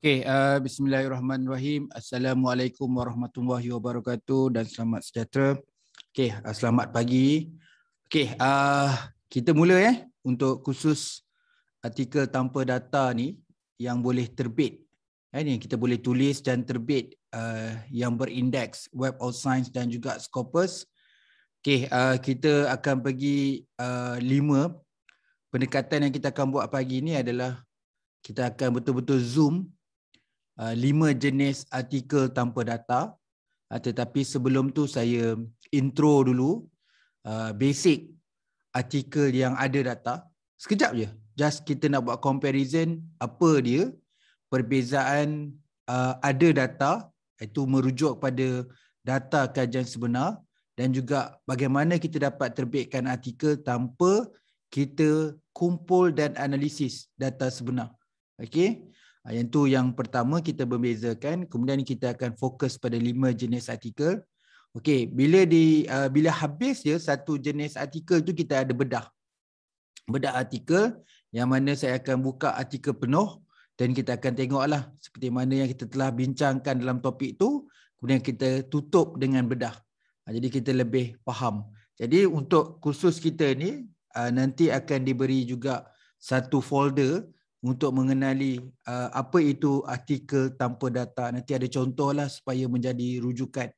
Okey, uh, bismillahirrahmanirrahim. Assalamualaikum warahmatullahi wabarakatuh dan selamat sejahtera. Okey, uh, selamat pagi. Okey, uh, kita mula eh untuk khusus artikel tanpa data ni yang boleh terbit. Eh, ni kita boleh tulis dan terbit uh, yang berindeks Web of Science dan juga Scopus. Okey, uh, kita akan pergi uh, lima pendekatan yang kita akan buat pagi ni adalah kita akan betul-betul zoom Ah, lima jenis artikel tanpa data. Ah, tetapi sebelum tu saya intro dulu ah, basic artikel yang ada data. Sekejap je. Just kita nak buat comparison apa dia perbezaan ada data itu merujuk kepada data kajian sebenar dan juga bagaimana kita dapat terbitkan artikel tanpa kita kumpul dan analisis data sebenar. Okey. Ah, yang tu yang pertama kita membezakan. Kemudian kita akan fokus pada lima jenis artikel. Okey, bila di uh, bila habis ya satu jenis artikel tu kita ada bedah. Bedah artikel yang mana saya akan buka artikel penuh dan kita akan tengoklah seperti mana yang kita telah bincangkan dalam topik tu, kemudian kita tutup dengan bedah. Ah, jadi kita lebih faham. Jadi untuk kursus kita ni uh, nanti akan diberi juga satu folder untuk mengenali uh, apa itu artikel tanpa data. Nanti ada contoh lah supaya menjadi rujukan.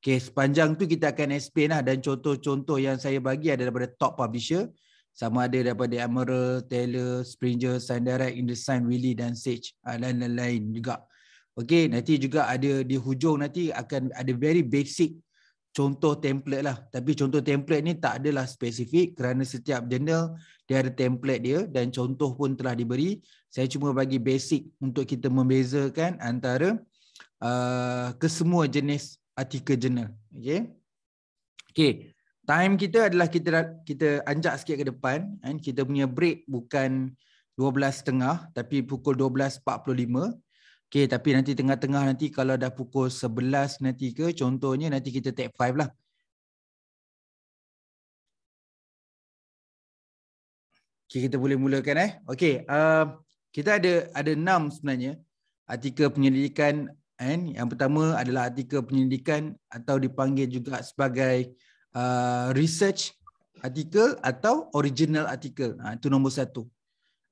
Okay, sepanjang tu kita akan explain lah dan contoh-contoh yang saya bagi ada daripada top publisher sama ada daripada Emerald, Taylor, Springer, Sandirect, InDesign, Willy dan Sage uh, dan lain-lain juga. Okay, nanti juga ada di hujung nanti akan ada very basic contoh template lah. Tapi contoh template ni tak adalah spesifik kerana setiap journal dia ada template dia dan contoh pun telah diberi. Saya cuma bagi basic untuk kita membezakan antara uh, kesemua jenis artikel jurnal. Okay. Okay. Time kita adalah kita kita anjak sikit ke depan. Kan? Kita punya break bukan 12.30 tapi pukul Okay, tapi nanti tengah-tengah nanti kalau dah pukul 11 nanti ke, contohnya nanti kita take 5 lah. Okay, kita boleh mulakan eh. Okay, uh, kita ada ada 6 sebenarnya artikel penyelidikan. And yang pertama adalah artikel penyelidikan atau dipanggil juga sebagai uh, research artikel atau original artikel. Uh, itu nombor satu.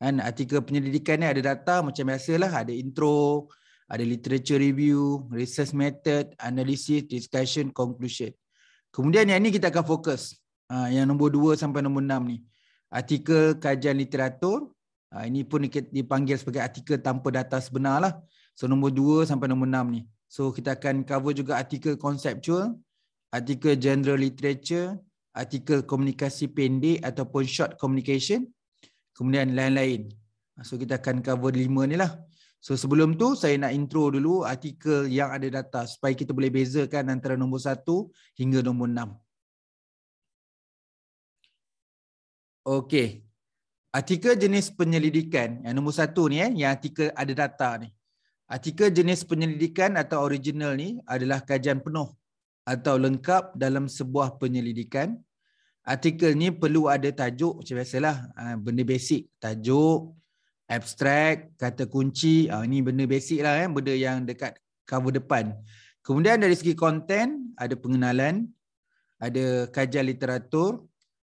Kan, artikel penyelidikan ni ada data macam biasalah. Ada intro, ada literature review, research method, analysis, discussion, conclusion. Kemudian yang ni kita akan fokus. Ha, yang nombor 2 sampai nombor 6 ni. Artikel kajian literatur. Ha, ini pun dipanggil sebagai artikel tanpa data sebenar lah. So nombor 2 sampai nombor 6 ni. So kita akan cover juga artikel conceptual, artikel general literature, artikel komunikasi pendek ataupun short communication kemudian lain-lain. Ah, so kita akan cover lima ni lah. So sebelum tu saya nak intro dulu artikel yang ada data supaya kita boleh bezakan antara nombor satu hingga nombor enam. Okay, Artikel jenis penyelidikan yang nombor satu ni eh, yang artikel ada data ni. Artikel jenis penyelidikan atau original ni adalah kajian penuh atau lengkap dalam sebuah penyelidikan artikel ni perlu ada tajuk macam biasalah ah, benda basic tajuk abstrak, kata kunci ah, ni benda basic lah kan benda yang dekat cover depan kemudian dari segi konten ada pengenalan ada kajian literatur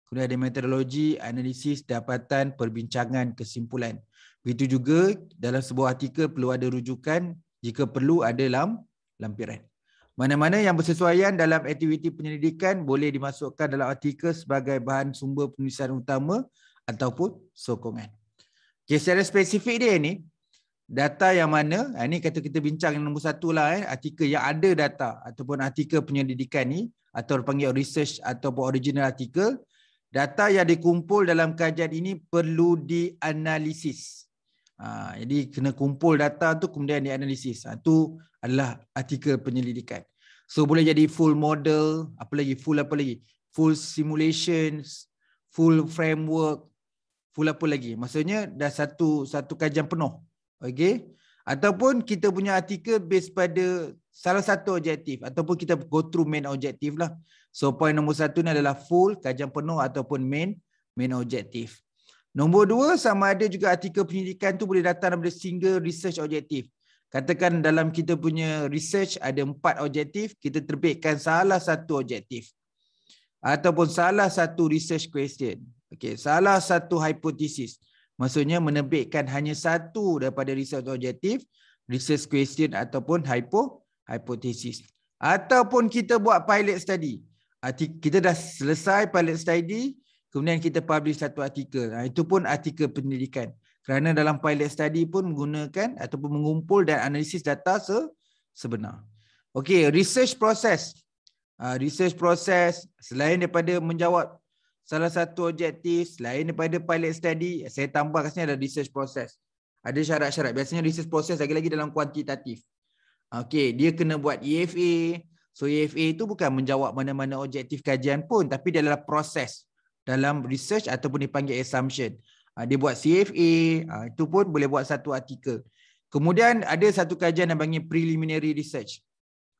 kemudian ada metodologi analisis dapatan perbincangan kesimpulan begitu juga dalam sebuah artikel perlu ada rujukan jika perlu ada dalam lampiran mana-mana yang bersesuaian dalam aktiviti penyelidikan boleh dimasukkan dalam artikel sebagai bahan sumber penulisan utama ataupun sokongan. Okay, secara spesifik dia ni, data yang mana, ini ha, kata kita bincang yang nombor satu lah, eh, artikel yang ada data ataupun artikel penyelidikan ni atau panggil research ataupun original artikel, data yang dikumpul dalam kajian ini perlu dianalisis. Ha, jadi kena kumpul data tu kemudian dianalisis. Itu ha, adalah artikel penyelidikan. So boleh jadi full model, apa lagi, full apa lagi, full simulation, full framework, full apa lagi. Maksudnya dah satu satu kajian penuh. Okay. Ataupun kita punya artikel based pada salah satu objektif ataupun kita go through main objektif lah. So point nombor satu ni adalah full kajian penuh ataupun main main objektif. Nombor dua sama ada juga artikel penyelidikan tu boleh datang daripada single research objektif. Katakan dalam kita punya research ada empat objektif, kita terbitkan salah satu objektif ataupun salah satu research question. okay, salah satu hipotesis. Maksudnya menerbitkan hanya satu daripada research objektif, research question ataupun hypo hypothesis. Ataupun kita buat pilot study. Kita dah selesai pilot study, kemudian kita publish satu artikel. Itu pun artikel penyelidikan kerana dalam pilot study pun menggunakan ataupun mengumpul dan analisis data se sebenar. Okey, research process. Uh, research process selain daripada menjawab salah satu objektif, selain daripada pilot study, saya tambah kat sini ada research process. Ada syarat-syarat. Biasanya research process lagi-lagi dalam kuantitatif. Okey, dia kena buat EFA. So EFA itu bukan menjawab mana-mana objektif kajian pun, tapi dia adalah proses dalam research ataupun dipanggil assumption. Ha, dia buat CFA, ha, ah, itu pun boleh buat satu artikel. Kemudian ada satu kajian yang panggil preliminary research.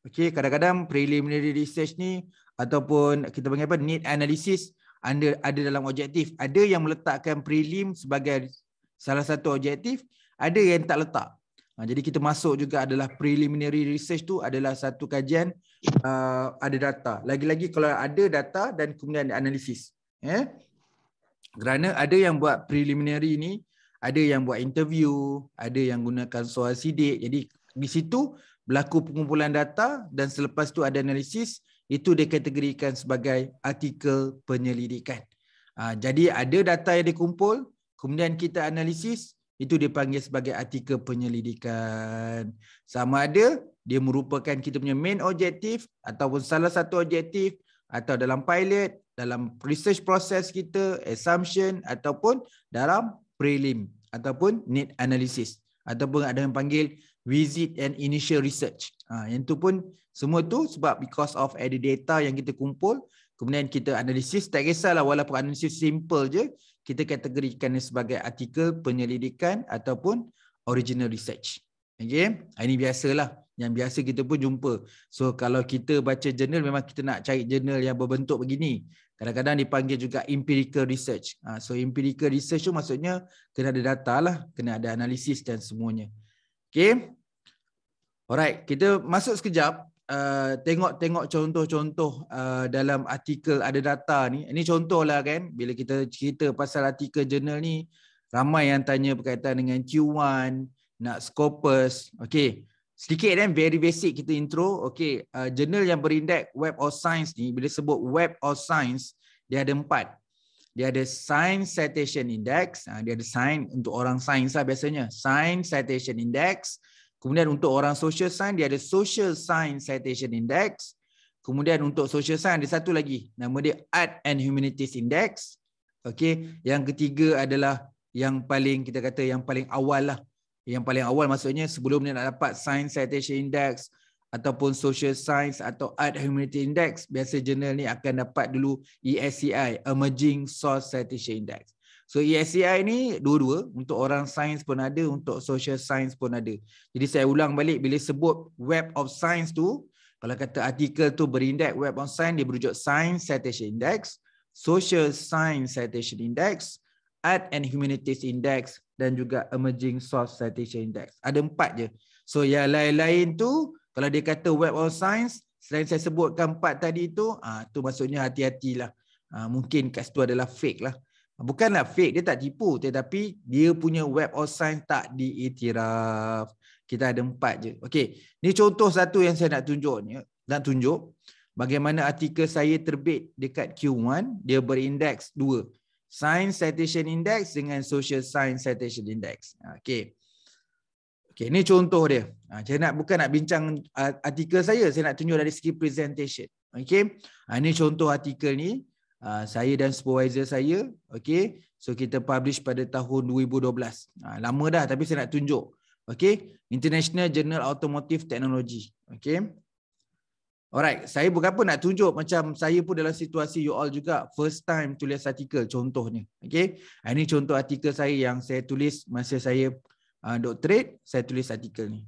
Okey, kadang-kadang preliminary research ni ataupun kita panggil apa need analysis ada ada dalam objektif. Ada yang meletakkan prelim sebagai salah satu objektif, ada yang tak letak. Ha, jadi kita masuk juga adalah preliminary research tu adalah satu kajian uh, ada data. Lagi-lagi kalau ada data dan kemudian ada analisis. Eh? kerana ada yang buat preliminary ni, ada yang buat interview, ada yang gunakan soal sidik. Jadi di situ berlaku pengumpulan data dan selepas tu ada analisis, itu dikategorikan sebagai artikel penyelidikan. Ah, jadi ada data yang dikumpul, kemudian kita analisis, itu dipanggil sebagai artikel penyelidikan. Sama ada dia merupakan kita punya main objektif ataupun salah satu objektif atau dalam pilot dalam research process kita, assumption ataupun dalam prelim ataupun need analysis ataupun ada yang panggil visit and initial research. Ha, yang tu pun semua tu sebab because of ada data yang kita kumpul kemudian kita analisis tak kisahlah walaupun analisis simple je kita kategorikan sebagai artikel penyelidikan ataupun original research. Okay. Ha, ini biasalah yang biasa kita pun jumpa. So kalau kita baca jurnal memang kita nak cari jurnal yang berbentuk begini. Kadang-kadang dipanggil juga empirical research. Ha, so empirical research tu maksudnya kena ada data lah, kena ada analisis dan semuanya. Okay. Alright, kita masuk sekejap. Uh, tengok-tengok contoh-contoh uh, dalam artikel ada data ni. Ini contoh lah kan, bila kita cerita pasal artikel jurnal ni, ramai yang tanya berkaitan dengan Q1, nak scopus. Okay sedikit kan very basic kita intro okey uh, journal yang berindeks web of science ni bila sebut web of science dia ada empat dia ada science citation index uh, dia ada science untuk orang science lah biasanya science citation index kemudian untuk orang social science dia ada social science citation index kemudian untuk social science ada satu lagi nama dia art and humanities index okey yang ketiga adalah yang paling kita kata yang paling awal lah yang paling awal maksudnya sebelum dia nak dapat Science Citation Index ataupun Social Science atau Art Humanity Index, biasa jurnal ni akan dapat dulu ESCI, Emerging Source Citation Index. So ESCI ni dua-dua, untuk orang sains pun ada, untuk social science pun ada. Jadi saya ulang balik, bila sebut Web of Science tu, kalau kata artikel tu berindeks Web of Science, dia berujuk Science Citation Index, Social Science Citation Index, Art and Humanities Index, dan juga emerging source citation index. Ada empat je. So yang lain-lain tu kalau dia kata web of science selain saya sebutkan empat tadi tu ah tu maksudnya hati-hatilah. Ah mungkin kat situ adalah fake lah. Bukanlah fake dia tak tipu tetapi dia punya web of science tak diiktiraf. Kita ada empat je. Okey. Ni contoh satu yang saya nak tunjuk ni. Nak tunjuk bagaimana artikel saya terbit dekat Q1 dia berindeks 2. Science Citation Index dengan Social Science Citation Index. Ha, okey. Okey, ni contoh dia. Ha, saya nak bukan nak bincang artikel saya, saya nak tunjuk dari segi presentation. Okey. Ha, ini contoh artikel ni. Ha, saya dan supervisor saya, okey. So kita publish pada tahun 2012. Ha, lama dah tapi saya nak tunjuk. Okey. International Journal Automotive Technology. Okey. Alright, saya bukan pun nak tunjuk macam saya pun dalam situasi you all juga first time tulis artikel contohnya. Okay, ah, ini contoh artikel saya yang saya tulis masa saya uh, ah, doctorate, saya tulis artikel ni.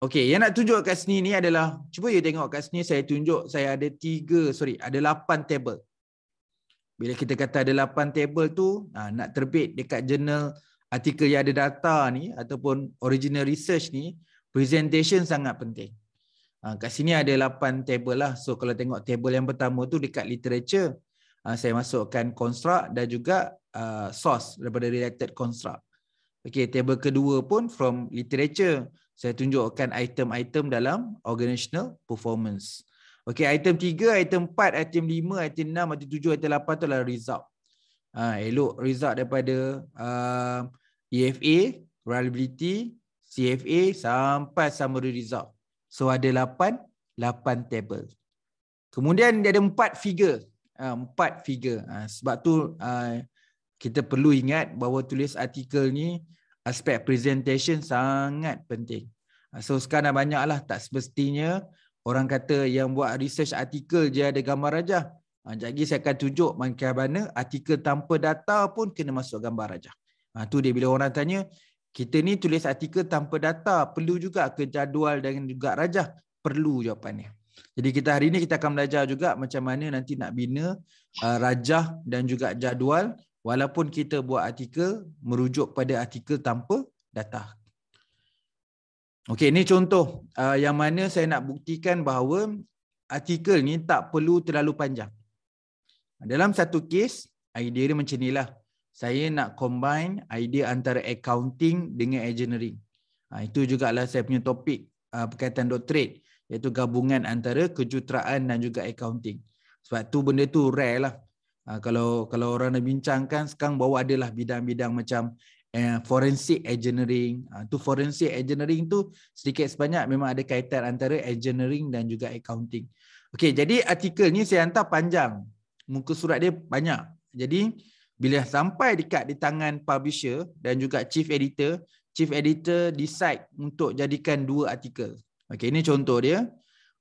Okay, yang nak tunjuk kat sini ni adalah, cuba you tengok kat sini saya tunjuk saya ada tiga, sorry, ada lapan table. Bila kita kata ada lapan table tu, uh, nak terbit dekat jurnal artikel yang ada data ni ataupun original research ni, presentation sangat penting. Ha, kat sini ada 8 table lah. So kalau tengok table yang pertama tu dekat literature, ha, saya masukkan construct dan juga uh, source daripada related construct. Okay, table kedua pun from literature. Saya tunjukkan item-item dalam organisational performance. Okay, item tiga, item empat, item lima, item enam, item tujuh, item lapan tu adalah result. Ha, elok result daripada uh, EFA, reliability, CFA sampai summary result. So ada 8, 8 table. Kemudian dia ada empat figure. 4 ah, figure. Ah, sebab tu ah, kita perlu ingat bahawa tulis artikel ni aspek presentation sangat penting. So sekarang banyak lah tak semestinya orang kata yang buat research artikel je ada gambar rajah. Jadi saya akan tunjuk mana artikel tanpa data pun kena masuk gambar rajah. Itu dia bila orang tanya, kita ni tulis artikel tanpa data, perlu juga ke jadual dan juga rajah? Perlu jawapannya. Jadi kita hari ni kita akan belajar juga macam mana nanti nak bina uh, rajah dan juga jadual walaupun kita buat artikel merujuk pada artikel tanpa data. Okey, ini contoh uh, yang mana saya nak buktikan bahawa artikel ni tak perlu terlalu panjang. Dalam satu kes, idea dia macam inilah saya nak combine idea antara accounting dengan engineering. Ha, itu juga lah saya punya topik uh, dot trade, iaitu gabungan antara kejuruteraan dan juga accounting. Sebab tu benda tu rare lah. Ha, kalau kalau orang nak bincangkan sekarang bawa adalah bidang-bidang macam eh, forensic engineering. Ha, tu forensic engineering tu sedikit sebanyak memang ada kaitan antara engineering dan juga accounting. Okey, jadi artikel ni saya hantar panjang. Muka surat dia banyak. Jadi bila sampai dekat di tangan publisher dan juga chief editor, chief editor decide untuk jadikan dua artikel. Okey, ini contoh dia.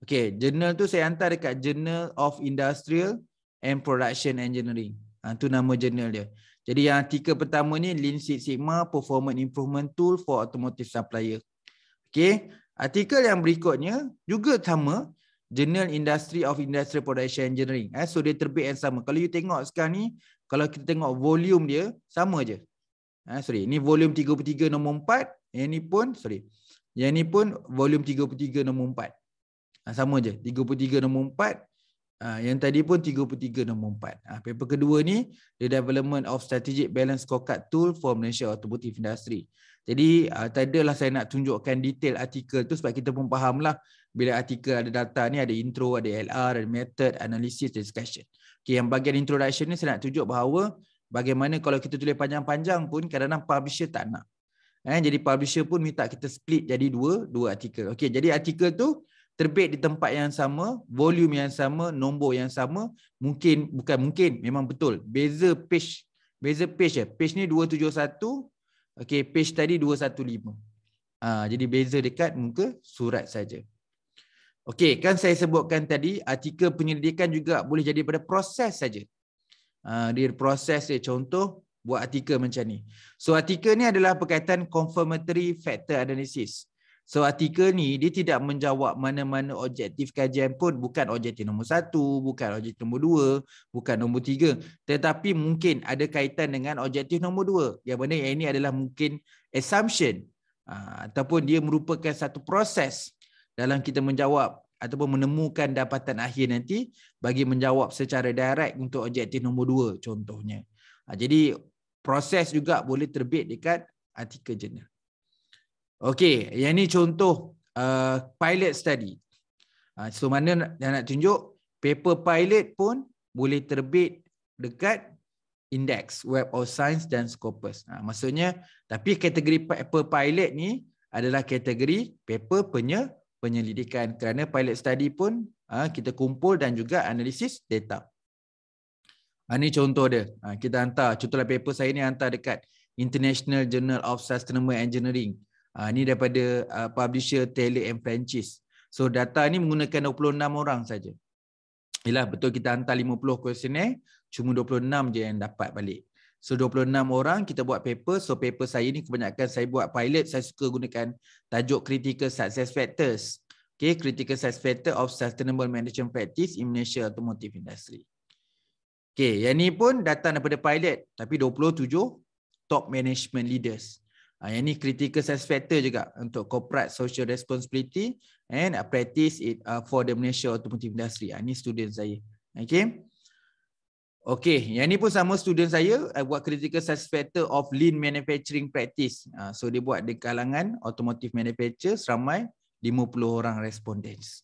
Okey, journal tu saya hantar dekat Journal of Industrial and Production Engineering. Ha, tu nama journal dia. Jadi yang artikel pertama ni Lean Six Sigma Performance Improvement Tool for Automotive Supplier. Okey, artikel yang berikutnya juga sama Journal Industry of Industrial Production Engineering. Eh, so dia terbit yang sama. Kalau you tengok sekarang ni, kalau kita tengok volume dia sama je. Ha, sorry, ni volume 33 nombor 4, yang ni pun sorry. Yang ni pun volume 33 nombor 4. Ha, sama je. 33 nombor 4. Ha, yang tadi pun 33 nombor 4. Ha, paper kedua ni The Development of Strategic Balance Scorecard Tool for Malaysia Automotive Industry. Jadi uh, ha, tak adalah saya nak tunjukkan detail artikel tu sebab kita pun fahamlah bila artikel ada data ni ada intro, ada LR, ada method, analysis, discussion. Okay, yang bagian introduction ni saya nak tunjuk bahawa bagaimana kalau kita tulis panjang-panjang pun kadang-kadang publisher tak nak. Eh, jadi publisher pun minta kita split jadi dua dua artikel. Okay, jadi artikel tu terbit di tempat yang sama, volume yang sama, nombor yang sama. Mungkin, bukan mungkin, memang betul. Beza page. Beza page je. Page ni 271. Okay, page tadi 215. Ha, ah, jadi beza dekat muka surat saja. Okey, kan saya sebutkan tadi artikel ah, penyelidikan juga boleh jadi pada proses saja. Ah uh, proses dia contoh buat artikel macam ni. So artikel ni adalah berkaitan confirmatory factor analysis. So artikel ni dia tidak menjawab mana-mana objektif kajian pun bukan objektif nombor satu, bukan objektif nombor dua, bukan nombor tiga tetapi mungkin ada kaitan dengan objektif nombor dua yang mana yang ini adalah mungkin assumption uh, ataupun dia merupakan satu proses dalam kita menjawab ataupun menemukan dapatan akhir nanti bagi menjawab secara direct untuk objektif nombor dua contohnya. Ha, jadi proses juga boleh terbit dekat artikel jurnal. Okey, yang ni contoh uh, pilot study. Ha, so mana dah nak tunjuk paper pilot pun boleh terbit dekat Index, Web of Science dan Scopus. Ha, maksudnya, tapi kategori paper pilot ni adalah kategori paper penye penyelidikan kerana pilot study pun ha, kita kumpul dan juga analisis data. Ini ha, contoh dia. Ha, kita hantar, contohlah paper saya ni hantar dekat International Journal of Sustainable Engineering. Ini daripada uh, publisher Taylor and Francis. So data ni menggunakan 26 orang saja. Yalah betul kita hantar 50 questionnaire, cuma 26 je yang dapat balik. So 26 orang kita buat paper. So paper saya ni kebanyakan saya buat pilot. Saya suka gunakan tajuk critical success factors. Okay, critical success factor of sustainable management practice in Malaysia automotive industry. Okay, yang ni pun datang daripada pilot. Tapi 27 top management leaders. Ha, yang ni critical success factor juga untuk corporate social responsibility and practice it uh, for the Malaysia automotive industry. Ha, ni student saya. Okay. Okay, yang ni pun sama student saya uh, buat critical success factor of lean manufacturing practice. Uh, so dia buat di kalangan automotive manufacturer seramai 50 orang respondents.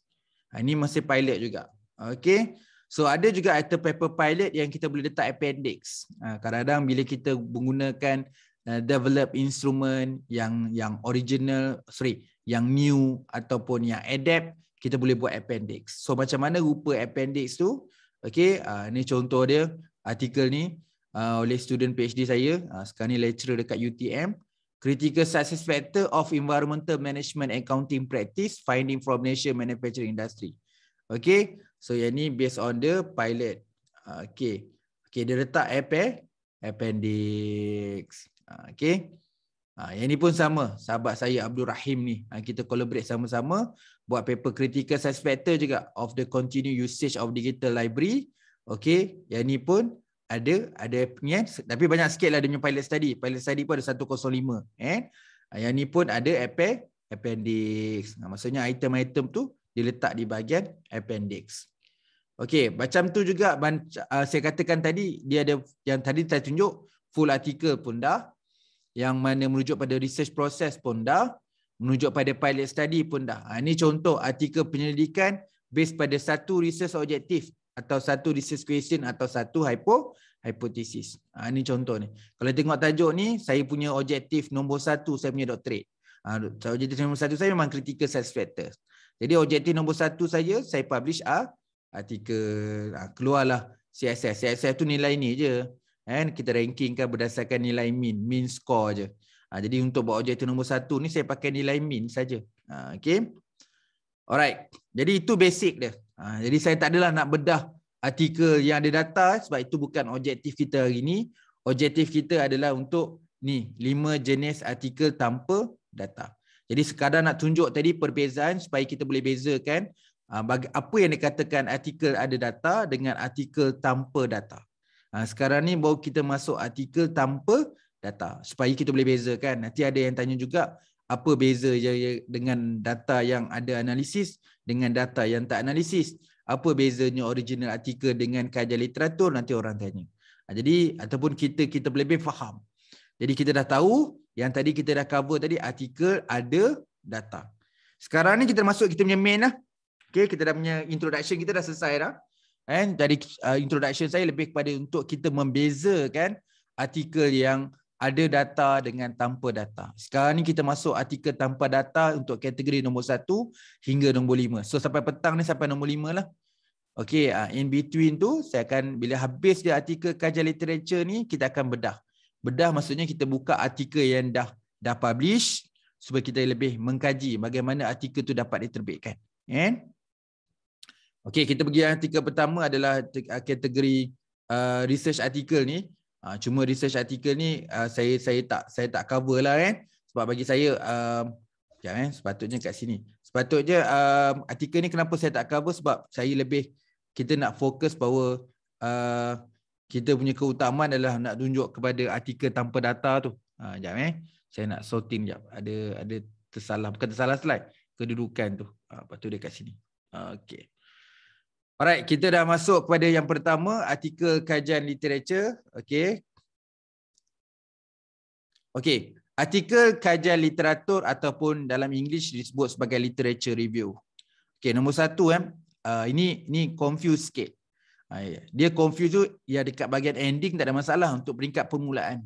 Uh, ah, ini masih pilot juga. Okay, so ada juga item paper pilot yang kita boleh letak appendix. Ah, kadang-kadang uh, bila kita menggunakan uh, eh, develop instrument yang yang original, sorry, yang new ataupun yang adapt, kita boleh buat appendix. So macam mana rupa appendix tu? Okay, uh, ah, ni contoh dia artikel ni uh, oleh student PhD saya, uh, sekarang ni lecturer dekat UTM. Critical success factor of environmental management accounting practice finding from Malaysian manufacturing industry. Okay, so yang ni based on the pilot. Uh, okay, okay dia letak eh? appendix. Uh, okay. Ha, yang ini pun sama, sahabat saya Abdul Rahim ni, ha, kita collaborate sama-sama buat paper critical size juga of the continued usage of digital library. Okay, yang ini pun ada, ada ni eh. tapi banyak sikit lah dia punya pilot study. Pilot study pun ada 105. Eh? Ha, yang ini pun ada appendix. appendix. Ha, maksudnya item-item tu diletak di bahagian appendix. Okay, macam tu juga ah, saya katakan tadi, dia ada yang tadi saya tunjuk full article pun dah yang mana merujuk pada research process pun dah merujuk pada pilot study pun dah. Ha, ini contoh artikel penyelidikan based pada satu research objective atau satu research question atau satu hypo hypothesis. Ha, ini contoh ni. Kalau tengok tajuk ni, saya punya objektif nombor satu, saya punya doctorate. Ha, objektif nombor satu saya memang critical success factor. Jadi objektif nombor satu saya, saya publish a artikel. Ha, keluarlah CSS. CSS tu nilai ni je kan kita rankingkan berdasarkan nilai mean, mean score je ha, jadi untuk buat tu nombor satu ni saya pakai nilai mean saja ha, okey alright jadi itu basic dia ha, jadi saya tak adalah nak bedah artikel yang ada data sebab itu bukan objektif kita hari ni objektif kita adalah untuk ni lima jenis artikel tanpa data jadi sekadar nak tunjuk tadi perbezaan supaya kita boleh bezakan apa yang dikatakan artikel ada data dengan artikel tanpa data. Ha, sekarang ni baru kita masuk artikel tanpa data supaya kita boleh bezakan. Nanti ada yang tanya juga apa beza ya, dengan data yang ada analisis dengan data yang tak analisis. Apa bezanya original artikel dengan kajian literatur nanti orang tanya. Ha, jadi ataupun kita kita boleh lebih faham. Jadi kita dah tahu yang tadi kita dah cover tadi artikel ada data. Sekarang ni kita masuk kita punya main lah. Okay, kita dah punya introduction kita dah selesai dah kan dari uh, introduction saya lebih kepada untuk kita membezakan artikel yang ada data dengan tanpa data. Sekarang ni kita masuk artikel tanpa data untuk kategori nombor satu hingga nombor lima. So sampai petang ni sampai nombor lima lah. Okay, uh, in between tu saya akan bila habis dia artikel kajian literature ni kita akan bedah. Bedah maksudnya kita buka artikel yang dah dah publish supaya kita lebih mengkaji bagaimana artikel tu dapat diterbitkan. Eh? Okey, kita pergi artikel pertama adalah ah, kategori uh, research article ni. Uh, cuma research article ni uh, saya saya tak saya tak cover lah kan. Sebab bagi saya uh, jap, eh, sepatutnya kat sini. Sepatutnya uh, artikel ni kenapa saya tak cover sebab saya lebih kita nak fokus bahawa uh, kita punya keutamaan adalah nak tunjuk kepada artikel tanpa data tu. Uh, jap eh. Saya nak sorting jap. Ada ada tersalah bukan tersalah slide. Kedudukan tu. Ah uh, patut dia kat sini. Uh, Okey. Alright, kita dah masuk kepada yang pertama, artikel kajian literature. Okay. Okay, artikel kajian literatur ataupun dalam English disebut sebagai literature review. Okay, nombor satu eh. Uh, ini ini confuse sikit. Ah, ya. Dia confuse tu, ya dekat bahagian ending tak ada masalah untuk peringkat permulaan.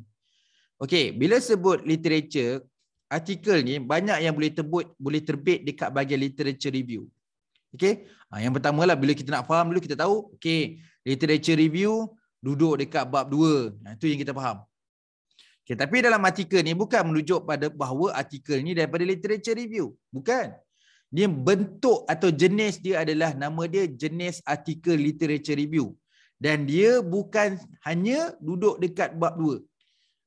Okay, bila sebut literature, artikel ni banyak yang boleh terbit, boleh terbit dekat bahagian literature review. Okey. Ha, yang pertama lah bila kita nak faham dulu kita tahu okey literature review duduk dekat bab 2. Ha, ah, itu yang kita faham. Okey tapi dalam artikel ni bukan menunjuk pada bahawa artikel ni daripada literature review. Bukan. Dia bentuk atau jenis dia adalah nama dia jenis artikel literature review dan dia bukan hanya duduk dekat bab 2.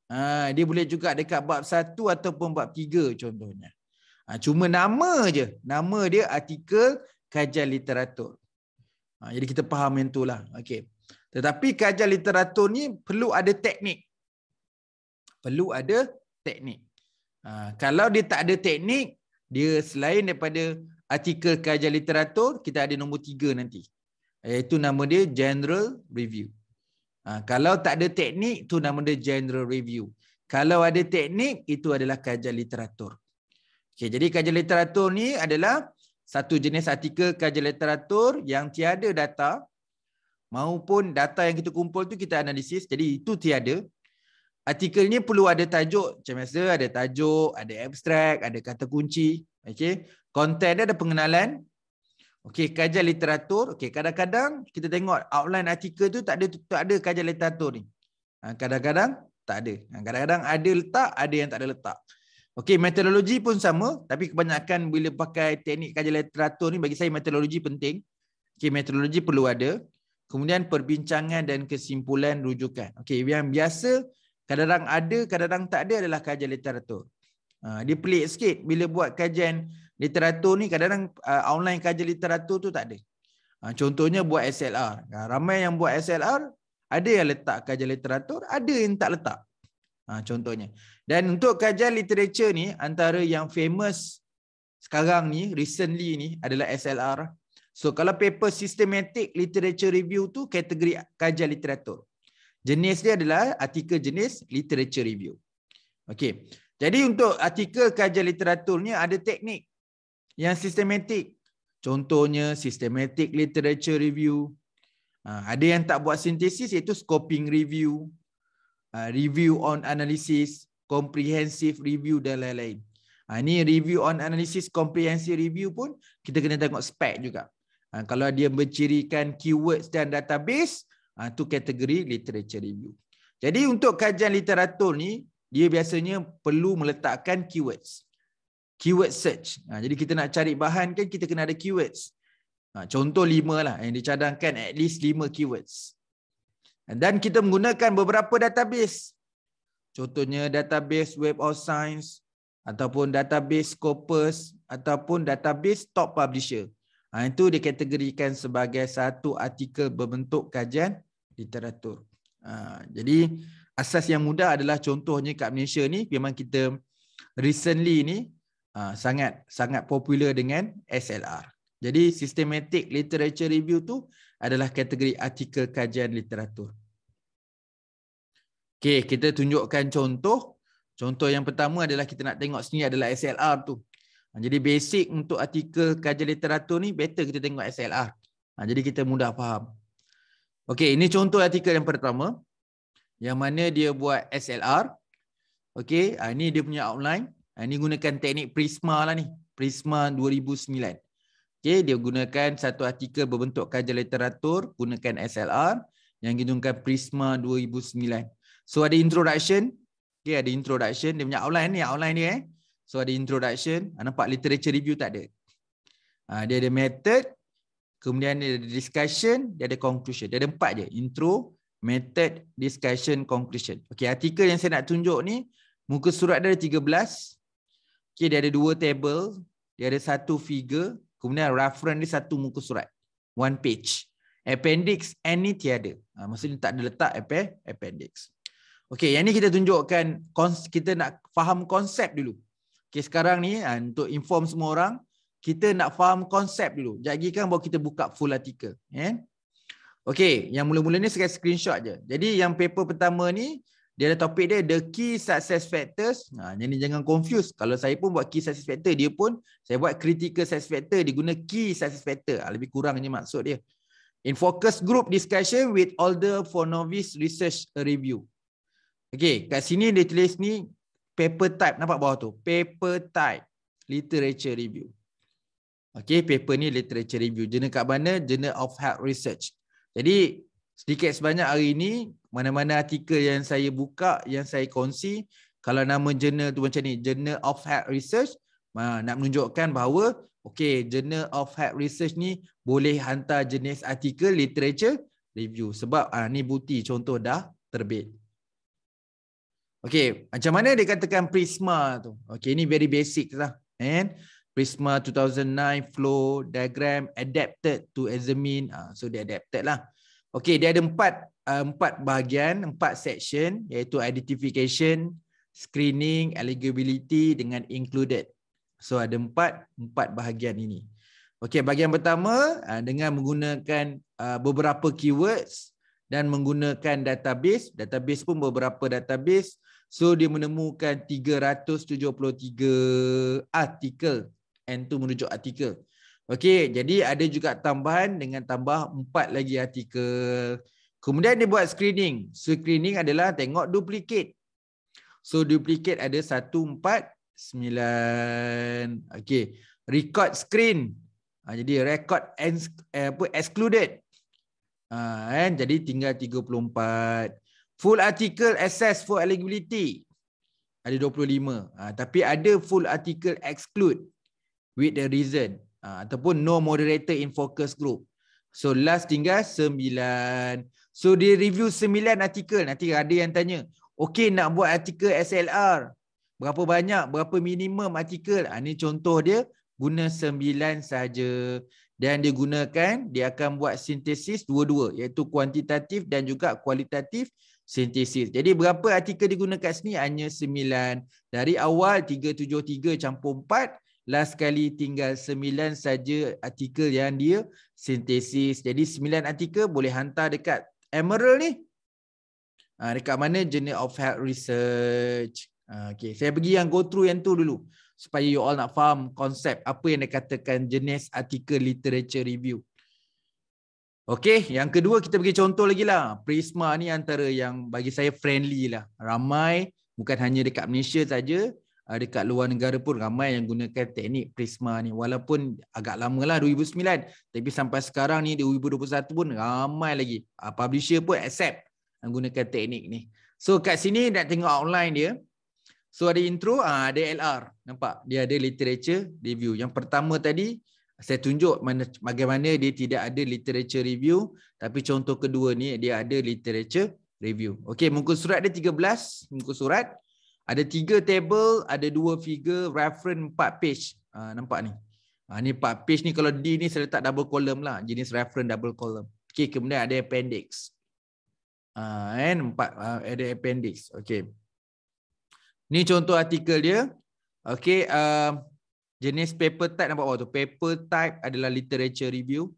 Ha, ah, dia boleh juga dekat bab 1 ataupun bab 3 contohnya. Ha, cuma nama je. Nama dia artikel kajian literatur. Ha, jadi kita faham yang itulah. Okay. Tetapi kajian literatur ni perlu ada teknik. Perlu ada teknik. Ha, kalau dia tak ada teknik, dia selain daripada artikel kajian literatur, kita ada nombor tiga nanti. Iaitu nama dia general review. Ha, kalau tak ada teknik, tu nama dia general review. Kalau ada teknik, itu adalah kajian literatur. Okay, jadi kajian literatur ni adalah satu jenis artikel kajian literatur yang tiada data maupun data yang kita kumpul tu kita analisis jadi itu tiada artikel ni perlu ada tajuk macam biasa ada tajuk ada abstract, ada kata kunci okey konten dia ada pengenalan okey kajian literatur okey kadang-kadang kita tengok outline artikel tu tak ada tak ada kajian literatur ni ha, kadang-kadang tak ada ha, kadang-kadang ada letak ada yang tak ada letak Okay, meteorologi pun sama tapi kebanyakan bila pakai teknik kajian literatur ni bagi saya meteorologi penting. Okay, meteorologi perlu ada. Kemudian perbincangan dan kesimpulan rujukan. Okay, yang biasa kadang-kadang ada, kadang-kadang tak ada adalah kajian literatur. Ah, dia pelik sikit bila buat kajian literatur ni kadang-kadang ah, online kajian literatur tu tak ada. Ah, contohnya buat SLR. ramai yang buat SLR ada yang letak kajian literatur, ada yang tak letak. contohnya. Dan untuk kajian literature ni antara yang famous sekarang ni recently ni adalah SLR. So kalau paper systematic literature review tu kategori kajian literatur. Jenis dia adalah artikel jenis literature review. Okey. Jadi untuk artikel kajian literatur ni ada teknik yang systematic. Contohnya systematic literature review. Ha, ada yang tak buat sintesis iaitu scoping review. Ha, review on analysis comprehensive review dan lain-lain. Ha, ini review on analysis, comprehensive review pun kita kena tengok spek juga. Ha, kalau dia mencirikan keywords dan database, itu ha, kategori literature review. Jadi untuk kajian literatur ni, dia biasanya perlu meletakkan keywords. Keyword search. Ha, jadi kita nak cari bahan kan, kita kena ada keywords. Ha, contoh lima lah yang dicadangkan at least lima keywords. Dan kita menggunakan beberapa database. Contohnya database Web of Science ataupun database Scopus ataupun database top publisher. Ha, itu dikategorikan sebagai satu artikel berbentuk kajian literatur. Ha, jadi asas yang mudah adalah contohnya kat Malaysia ni memang kita recently ni ha, sangat sangat popular dengan SLR. Jadi systematic literature review tu adalah kategori artikel kajian literatur. Okay, kita tunjukkan contoh. Contoh yang pertama adalah kita nak tengok sini adalah SLR tu. Ha, jadi basic untuk artikel kajian literatur ni, better kita tengok SLR. Ha, jadi kita mudah faham. Okay, ini contoh artikel yang pertama. Yang mana dia buat SLR. Okay, ha, ini dia punya outline. Ini gunakan teknik Prisma lah ni. Prisma 2009. Okay, dia gunakan satu artikel berbentuk kajian literatur gunakan SLR yang digunakan Prisma 2009. So ada introduction. Okay, ada introduction. Dia punya outline ni, outline ni eh. So ada introduction. Ah, nampak literature review tak ada? Ha, dia ada method. Kemudian dia ada discussion. Dia ada conclusion. Dia ada empat je. Intro, method, discussion, conclusion. Okay, artikel yang saya nak tunjuk ni. Muka surat dia ada 13. Okay, dia ada dua table. Dia ada satu figure. Kemudian reference dia satu muka surat. One page. Appendix any tiada. Ha, maksudnya tak ada letak appendix. Okey, yang ni kita tunjukkan kita nak faham konsep dulu. Okey, sekarang ni ah, untuk inform semua orang, kita nak faham konsep dulu. Jadi kan bawa kita buka full artikel, eh? Okey, yang mula-mula ni sekadar screenshot je. Jadi yang paper pertama ni dia ada topik dia the key success factors. Ha, jadi jangan confuse. Kalau saya pun buat key success factor, dia pun saya buat critical success factor, dia guna key success factor. Ha, lebih kurang ni maksud dia. In focus group discussion with older for novice research review. Okay, kat sini dia tulis ni paper type nampak bawah tu. Paper type literature review. Okay, paper ni literature review. Jurnal kat mana? Journal of Health Research. Jadi sedikit sebanyak hari ni mana-mana artikel yang saya buka, yang saya kongsi, kalau nama jurnal tu macam ni, Journal of Health Research, nak menunjukkan bahawa okay Journal of Health Research ni boleh hantar jenis artikel literature review sebab ah ni bukti contoh dah terbit. Okay, macam mana dia katakan Prisma tu? Okay, ini very basic lah. And Prisma 2009 flow diagram adapted to examine. Uh, ah, so, dia adapted lah. Okay, dia ada empat ah, empat bahagian, empat section iaitu identification, screening, eligibility dengan included. So, ada empat, empat bahagian ini. Okay, bahagian pertama ah, dengan menggunakan beberapa keywords dan menggunakan database. Database pun beberapa database. So dia menemukan 373 artikel. And tu menunjuk artikel. Okay, jadi ada juga tambahan dengan tambah 4 lagi artikel. Kemudian dia buat screening. So screening adalah tengok duplicate. So duplicate ada 149. Okay, record screen. Ha, jadi record and, eh, apa, excluded. Uh, ha, and jadi tinggal 34. Full article access for eligibility. Ada 25. Uh, ha, tapi ada full article exclude with the reason. Uh, ataupun no moderator in focus group. So last tinggal 9. So dia review sembilan artikel. Nanti ada yang tanya. Okay nak buat artikel SLR. Berapa banyak? Berapa minimum artikel? Ha, ini contoh dia. Guna sembilan saja dan dia gunakan dia akan buat sintesis dua-dua iaitu kuantitatif dan juga kualitatif sintesis. Jadi berapa artikel digunakan sini hanya 9. Dari awal 373 campur 4 last kali tinggal 9 saja artikel yang dia sintesis. Jadi 9 artikel boleh hantar dekat Emerald ni. Ha, dekat mana Journal of Health Research. Ha, ah, okay. Saya pergi yang go through yang tu dulu supaya you all nak faham konsep apa yang katakan jenis artikel literature review. Okay, yang kedua kita bagi contoh lagi lah. Prisma ni antara yang bagi saya friendly lah. Ramai, bukan hanya dekat Malaysia saja, uh, dekat luar negara pun ramai yang gunakan teknik Prisma ni. Walaupun agak lama lah 2009, tapi sampai sekarang ni 2021 pun ramai lagi. Uh, publisher pun accept yang gunakan teknik ni. So kat sini nak tengok outline dia. So ada intro, ah, ada LR. Nampak? Dia ada literature review. Yang pertama tadi, saya tunjuk bagaimana dia tidak ada literature review. Tapi contoh kedua ni, dia ada literature review. Okay, muka surat dia 13. Muka surat. Ada tiga table, ada dua figure, reference empat page. Ha, nampak ni? Ha, ni empat page ni kalau D ni saya letak double column lah. Jenis reference double column. Okay, kemudian ada appendix. Ha, and empat, ha, ada appendix. Okay. Ni contoh artikel dia. Okay. Uh, um, jenis paper type nampak bawah tu. Paper type adalah literature review.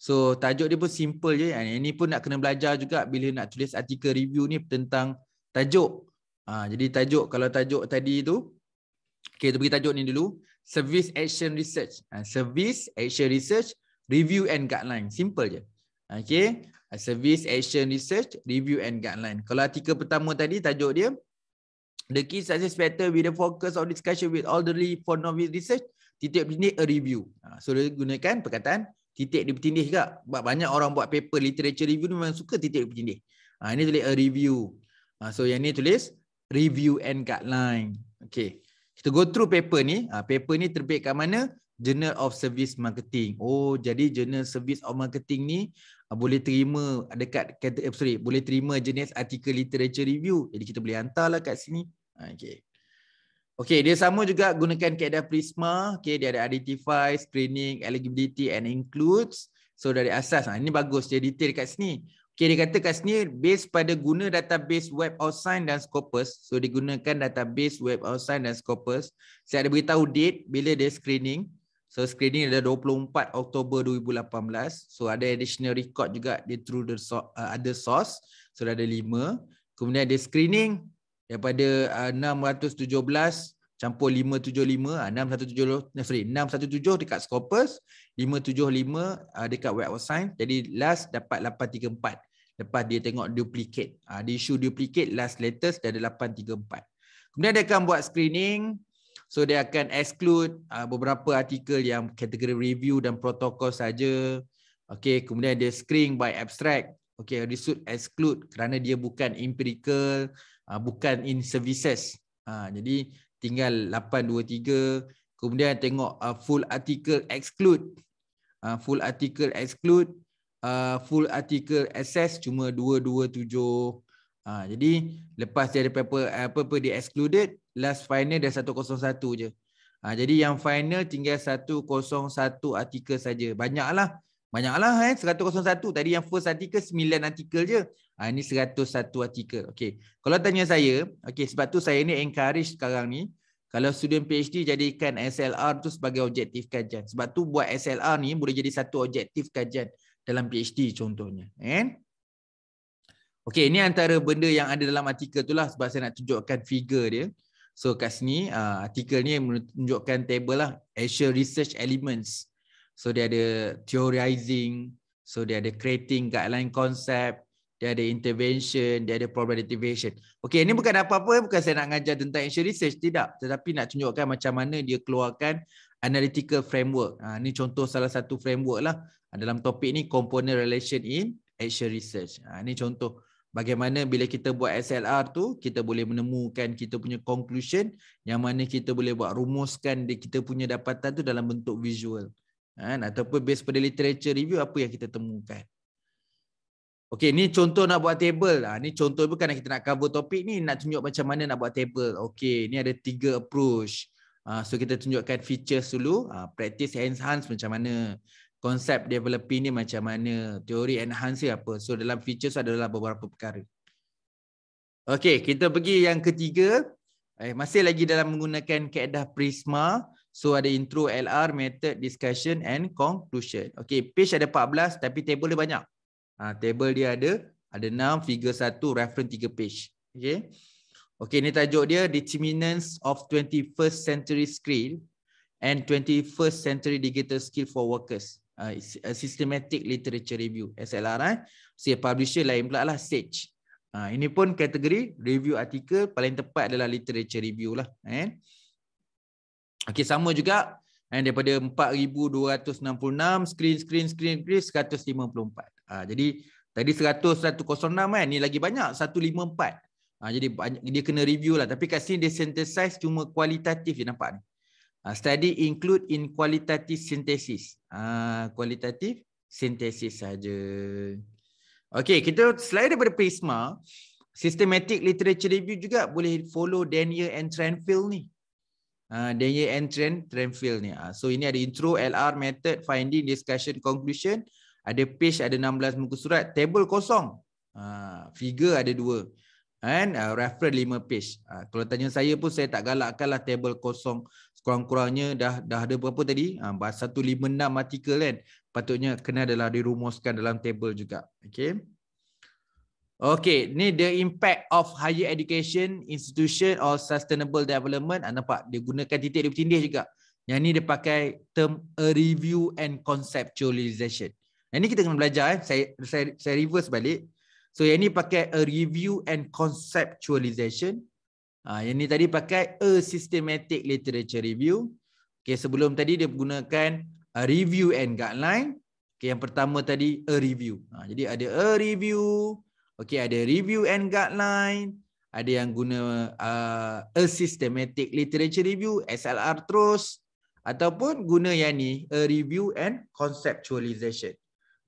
So tajuk dia pun simple je. Yang ni pun nak kena belajar juga bila nak tulis artikel review ni tentang tajuk. Ha, jadi tajuk, kalau tajuk tadi tu. Okay, tu pergi tajuk ni dulu. Service Action Research. Ha, Service Action Research Review and Guideline. Simple je. Okay. Service Action Research Review and Guideline. Kalau artikel pertama tadi tajuk dia. The key success factor with the focus of discussion with all the for novice research, titik bertindih a review. Ha, so dia gunakan perkataan titik bertindih juga. Sebab banyak orang buat paper literature review memang suka titik bertindih. Ha, ini tulis a review. Ha, so yang ni tulis review and guideline. Okay. Kita go through paper ni. Ha, paper ni terbit kat mana? Journal of Service Marketing. Oh, jadi Journal Service of Marketing ni uh, boleh terima dekat kata, eh, sorry, boleh terima jenis artikel literature review. Jadi kita boleh hantarlah kat sini. Ha, okay. Okay, dia sama juga gunakan keadaan Prisma. Okay, dia ada identify, screening, eligibility and includes. So dari asas, ha, ini bagus dia detail kat sini. Okay, dia kata kat sini based pada guna database web of science dan Scopus. So digunakan database web of science dan Scopus. Saya ada beritahu date bila dia screening. So screening adalah 24 Oktober 2018. So ada additional record juga dia through the so, uh, other source. So ada 5. Kemudian ada screening daripada uh, 617 campur 575, uh, 617, eh, sorry, 617 dekat Scopus, 575 uh, dekat Web of Science. Jadi last dapat 834. Lepas dia tengok duplicate. Uh, dia issue duplicate last latest dia ada 834. Kemudian dia akan buat screening So dia akan exclude uh, beberapa artikel yang kategori review dan protokol saja. Okey, kemudian dia screen by abstract. Okay, result exclude kerana dia bukan empirical, uh, bukan in services. Uh, jadi tinggal 823. Kemudian tengok uh, full article exclude. Uh, full article exclude. Uh, full article access cuma 227. Uh, jadi lepas dia ada paper uh, apa-apa dia excluded, last final dah 101 je. Ha, jadi yang final tinggal 101 artikel saja. Banyaklah. Banyaklah eh 101. Tadi yang first artikel 9 artikel je. Ha, ini 101 artikel. Okey. Kalau tanya saya, okey sebab tu saya ni encourage sekarang ni kalau student PhD jadikan SLR tu sebagai objektif kajian. Sebab tu buat SLR ni boleh jadi satu objektif kajian dalam PhD contohnya. Kan? Okey, ini antara benda yang ada dalam artikel tu lah sebab saya nak tunjukkan figure dia. So kat sini uh, artikel ni menunjukkan table lah Asia Research Elements. So dia ada theorizing, so dia ada creating guideline concept, dia ada intervention, dia ada problem motivation. Okay, ini bukan apa-apa, bukan saya nak ngajar tentang Asia Research, tidak. Tetapi nak tunjukkan macam mana dia keluarkan analytical framework. Ha, ini contoh salah satu framework lah ah, dalam topik ni, component relation in Asia Research. Ha, ini contoh bagaimana bila kita buat SLR tu kita boleh menemukan kita punya conclusion yang mana kita boleh buat rumuskan kita punya dapatan tu dalam bentuk visual kan ataupun based pada literature review apa yang kita temukan Okay, ni contoh nak buat table. Ha, ni contoh bukan kita nak cover topik ni, nak tunjuk macam mana nak buat table. Okay, ni ada tiga approach. Ha, so kita tunjukkan features dulu. Ha, practice enhance macam mana konsep developing ni macam mana, teori enhancer apa. So dalam features adalah beberapa perkara. Okay, kita pergi yang ketiga. Eh, masih lagi dalam menggunakan keadaan Prisma. So ada intro LR, method, discussion and conclusion. Okay, page ada 14 tapi table dia banyak. Ha, table dia ada ada 6, figure 1, reference 3 page. Okay, okay. ni tajuk dia Determinants of 21st Century Skill and 21st Century Digital Skill for Workers. Uh, uh, systematic literature review SLR eh. Saya publisher lain pula lah Sage. Uh, ini pun kategori review artikel paling tepat adalah literature review lah eh. Okey sama juga eh, daripada 4266 screen screen screen screen 154. Uh, ah, jadi tadi 100 106 kan ni lagi banyak 154. Ha, ah, jadi dia kena review lah Tapi kat sini dia synthesize cuma kualitatif je nampak ni Ah, study include in qualitative synthesis. Ah, qualitative synthesis saja. Okay, kita selain daripada Prisma, systematic literature review juga boleh follow Daniel and Tranfield ni. Ah, Daniel and Tran, Tranfield ni. So ini ada intro, LR, method, finding, discussion, conclusion. Ada page, ada 16 muka surat. Table kosong. Figure ada dua. And uh, reference 5 page. Uh, kalau tanya saya pun saya tak galakkanlah table kosong sekurang-kurangnya dah dah ada berapa tadi? Ha, ah, 156 artikel kan? Patutnya kena adalah dirumuskan dalam table juga. Okay. Okay, ni the impact of higher education institution or sustainable development. Anda ah, nampak? Dia gunakan titik dia bertindih juga. Yang ni dia pakai term a review and conceptualization. Yang ni kita kena belajar. Eh. Saya, saya, saya reverse balik. So yang ni pakai a review and conceptualization. Ah, yang ni tadi pakai a systematic literature review. Okey, sebelum tadi dia gunakan a ah, review and guideline. Okey, yang pertama tadi a review. Ah, jadi ada a review. Okey, ada review and guideline. Ada yang guna uh, a systematic literature review, SLR terus. Ataupun guna yang ni, a review and conceptualization.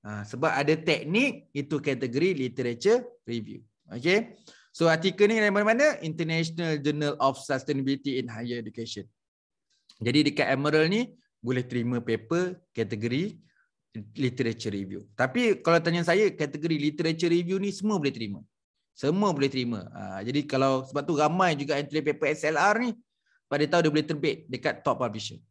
Uh, sebab ada teknik, itu kategori literature review. Okey. So artikel ni dari mana-mana? International Journal of Sustainability in Higher Education. Jadi dekat Emerald ni boleh terima paper kategori literature review. Tapi kalau tanya saya kategori literature review ni semua boleh terima. Semua boleh terima. Ha, jadi kalau sebab tu ramai juga yang tulis paper SLR ni pada tahu dia boleh terbit dekat top publisher.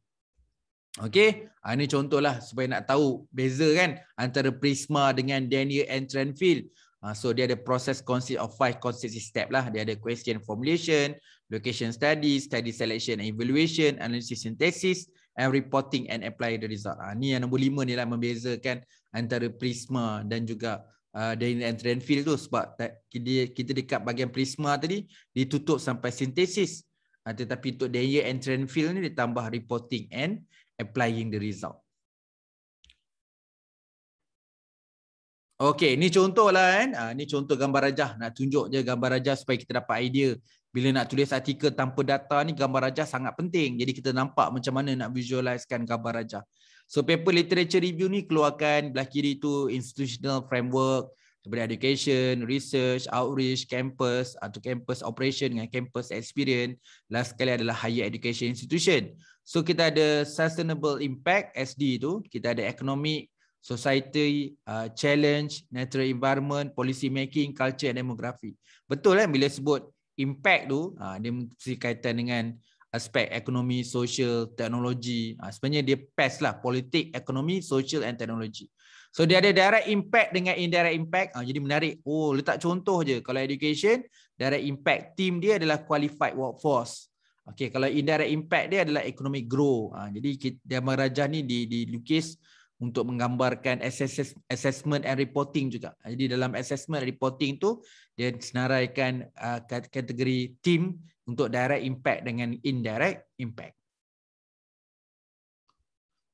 Okay, ha, ini contohlah supaya nak tahu beza kan antara Prisma dengan Daniel and Tranfield. Ah, so dia ada proses consist of five consistency step lah. Dia ada question formulation, location study, study selection and evaluation, analysis synthesis, and reporting and apply the result. Ha, ni yang nombor lima ni lah membezakan antara Prisma dan juga uh, ah, the entrance field tu sebab kita kita dekat bahagian Prisma tadi ditutup sampai sintesis. Ha, tetapi untuk the entrance field ni ditambah reporting and applying the result. Okey, ni contohlah kan. Ha, ni contoh gambar rajah. Nak tunjuk je gambar rajah supaya kita dapat idea. Bila nak tulis artikel tanpa data ni, gambar rajah sangat penting. Jadi kita nampak macam mana nak visualiskan gambar rajah. So paper literature review ni keluarkan belah kiri tu institutional framework daripada education, research, outreach, campus atau ah, campus operation dengan campus experience. Last sekali adalah higher education institution. So kita ada sustainable impact SD tu, kita ada economic, society uh, challenge natural environment policy making culture and demography betul kan bila sebut impact tu uh, dia mesti kaitan dengan aspek ekonomi social teknologi uh, sebenarnya dia pass lah politik ekonomi social and teknologi so dia ada direct impact dengan indirect impact uh, jadi menarik oh letak contoh je kalau education direct impact team dia adalah qualified workforce Okay, kalau indirect impact dia adalah economic grow. Ha, jadi kita, Damarajah ni dilukis di untuk menggambarkan assess assessment and reporting juga. Jadi dalam assessment reporting tu dia senaraikan uh, kategori team untuk direct impact dengan indirect impact.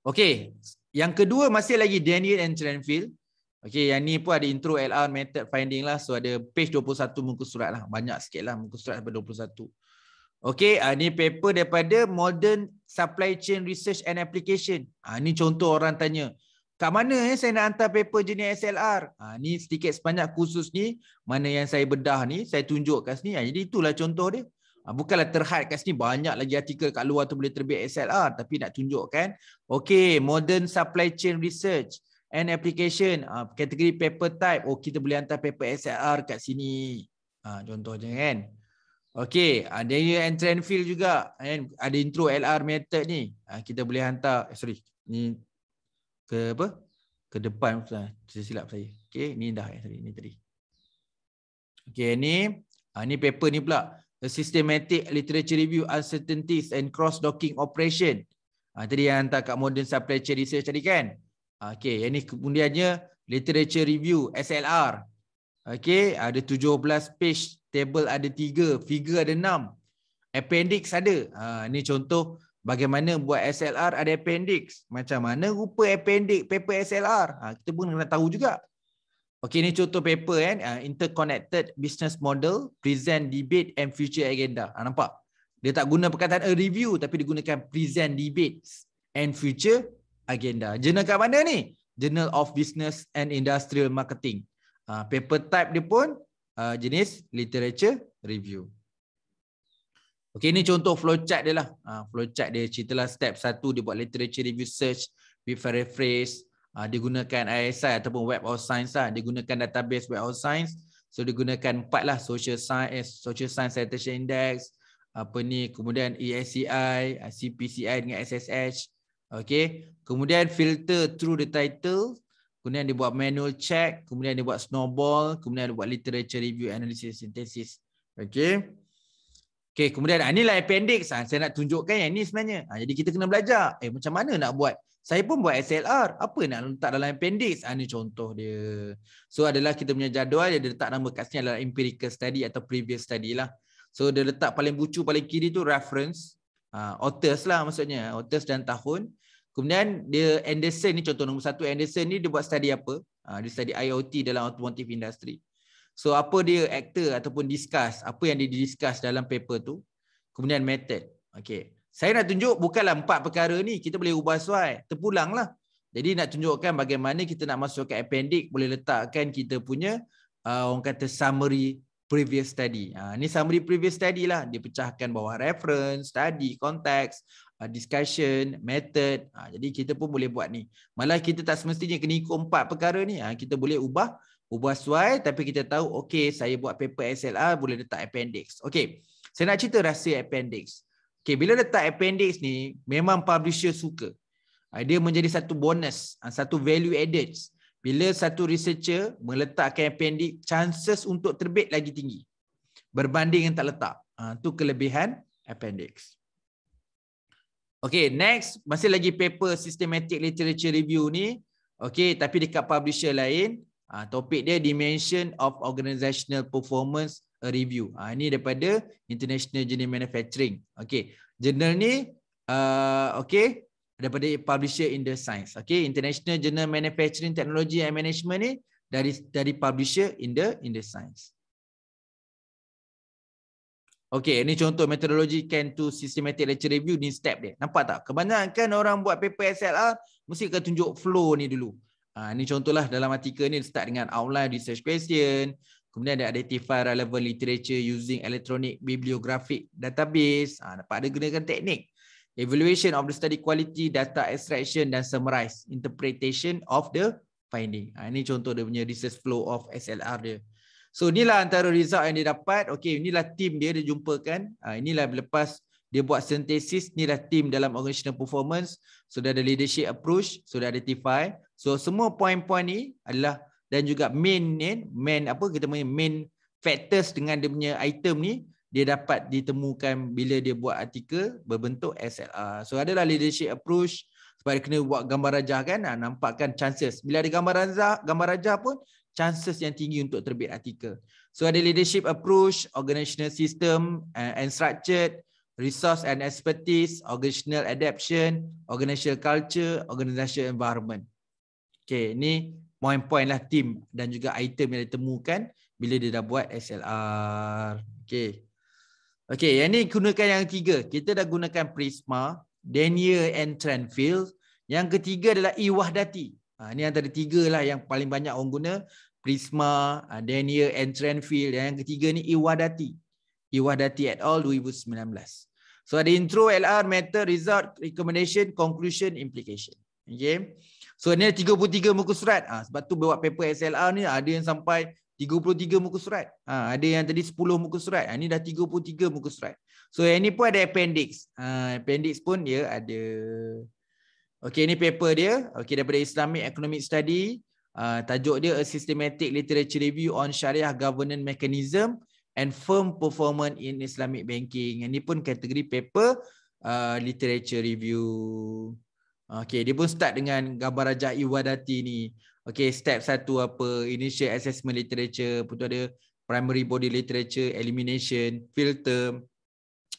Okey, yang kedua masih lagi Daniel and Trenfield. Okey, yang ni pun ada intro LR method finding lah. So ada page 21 muka surat lah. Banyak sikit lah muka surat sampai 21. Okay, uh, ah, ni paper daripada Modern Supply Chain Research and Application. Uh, ni contoh orang tanya, kat mana eh saya nak hantar paper jenis SLR? Uh, ah, ni sedikit sepanjang khusus ni, mana yang saya bedah ni, saya tunjuk kat sini. Uh, jadi itulah contoh dia. Uh, bukanlah terhad kat sini, banyak lagi artikel kat luar tu boleh terbit SLR. Tapi nak tunjukkan, Okay, Modern Supply Chain Research and Application. Uh, kategori paper type, oh kita boleh hantar paper SLR kat sini. Uh, contoh je kan. Okey, ada entry entrance field juga and ada intro LR method ni. Ha, kita boleh hantar eh, sorry, ni ke apa? ke depan saya silap saya. Okey, ni dah eh sorry, ni tadi. Okey, ni ha, ni paper ni pula. The systematic literature review uncertainties and cross docking operation. Ha, tadi yang hantar kat Modern Supply Chain Research tadi kan? Okey, yang ni kemudiannya literature review SLR. Okey, ada 17 page table ada tiga, figure ada enam, appendix ada. Ha, ini contoh bagaimana buat SLR ada appendix. Macam mana rupa appendix paper SLR? Ha, kita pun kena tahu juga. Okey, ini contoh paper kan. Ha, interconnected business model, present, debate and future agenda. Ha, nampak? Dia tak guna perkataan a review tapi digunakan present, debate and future agenda. Jurnal kat mana ni? Journal of Business and Industrial Marketing. Uh, paper type dia pun uh, jenis literature review. Okay, ini contoh flowchart dia lah. Uh, flowchart dia ceritalah step satu, dia buat literature review search with paraphrase. Uh, ah, dia gunakan ISI ataupun Web of Science lah. Dia gunakan database Web of Science. So, dia gunakan empat lah. Social Science, eh, Social Science Citation Index. Apa ni, kemudian ESCI, CPCI dengan SSH. Okay, Kemudian filter through the title kemudian dia buat manual check, kemudian dia buat snowball, kemudian dia buat literature review, analysis, synthesis. Okay. Okay, kemudian ah, inilah appendix. Ah, saya nak tunjukkan yang ini sebenarnya. Ah, jadi kita kena belajar. Eh, macam mana nak buat? Saya pun buat SLR. Apa nak letak dalam appendix? Ini contoh dia. So, adalah kita punya jadual. Dia letak nama kat sini adalah empirical study atau previous study lah. So, dia letak paling bucu paling kiri tu reference. Uh, authors lah maksudnya. Authors dan tahun. Kemudian dia Anderson ni contoh nombor satu Anderson ni dia buat study apa? Ah, dia study IoT dalam automotive industry. So apa dia actor ataupun discuss, apa yang dia discuss dalam paper tu? Kemudian method. Okey. Saya nak tunjuk bukanlah empat perkara ni kita boleh ubah suai, terpulanglah. Jadi nak tunjukkan bagaimana kita nak masukkan appendix boleh letakkan kita punya uh, orang kata summary previous study. Ha, ni summary previous study lah. Dia pecahkan bawah reference, study, context, uh, discussion, method. Ha, jadi kita pun boleh buat ni. Malah kita tak semestinya kena ikut empat perkara ni. Ha, kita boleh ubah ubah suai tapi kita tahu okey saya buat paper SLR boleh letak appendix. Okey. Saya nak cerita rahsia appendix. Okey, bila letak appendix ni memang publisher suka. Ha, dia menjadi satu bonus, ha, satu value added. Bila satu researcher meletakkan appendix, chances untuk terbit lagi tinggi. Berbanding yang tak letak. Itu ha, kelebihan appendix. Okay, next. Masih lagi paper systematic literature review ni. Okay, tapi dekat publisher lain. Uh, topik dia Dimension of Organizational Performance Review. Uh, ini daripada International Journal Manufacturing. Okay, journal ni. Uh, okay, daripada publisher in the science. Okay, International Journal Manufacturing Technology and Management ni. Dari dari publisher in the in the science. Okay, ini contoh metodologi can to systematic lecture review ni step dia. Nampak tak? Kebanyakan orang buat paper SLR mesti akan tunjuk flow ni dulu. Ah, ini contohlah dalam artikel ni start dengan outline research question, kemudian dia identify relevant literature using electronic bibliographic database. Ah, dapat ada gunakan teknik. Evaluation of the study quality, data extraction dan summarize interpretation of the finding. Ah, ini contoh dia punya research flow of SLR dia. So inilah antara result yang dia dapat. Okay, inilah team dia dia jumpakan. Ah, inilah lepas dia buat sintesis, inilah team dalam organizational performance. So dia ada leadership approach, so dia identify. So semua poin-poin ni adalah dan juga main ni, main apa kita main main factors dengan dia punya item ni dia dapat ditemukan bila dia buat artikel berbentuk SLR. So adalah leadership approach supaya kena buat gambar rajah kan ah, nampakkan chances. Bila ada gambar rajah, gambar rajah pun chances yang tinggi untuk terbit artikel. So ada leadership approach, organizational system eh, and structured, resource and expertise, organizational adaptation, organizational culture, organizational environment. Okay, ni point-point lah team dan juga item yang ditemukan bila dia dah buat SLR. Okay. Okay, yang ni gunakan yang tiga. Kita dah gunakan Prisma, Daniel and Trendfield. Yang ketiga adalah Iwahdati. E ini ha, antara tiga lah yang paling banyak orang guna. Prisma, ha, Daniel and Trenfield. Yang ketiga ni Iwadati. Iwadati et al. 2019. So ada intro, LR, method, result, recommendation, conclusion, implication. Okay. So ni ada 33 muka surat. Ha, sebab tu buat paper SLR ni ada yang sampai 33 muka surat. Ha, ada yang tadi 10 muka surat. Ha, ini dah 33 muka surat. So yang ni pun ada appendix. Ha, appendix pun dia ada Okey ini paper dia okey daripada Islamic Economic Study uh, tajuk dia A Systematic Literature Review on Syariah Governance Mechanism and Firm Performance in Islamic Banking. Ini pun kategori paper uh, literature review. Okey dia pun start dengan gambar rajah iwadati ni. Okey step satu apa initial assessment literature, putu ada primary body literature, elimination, filter,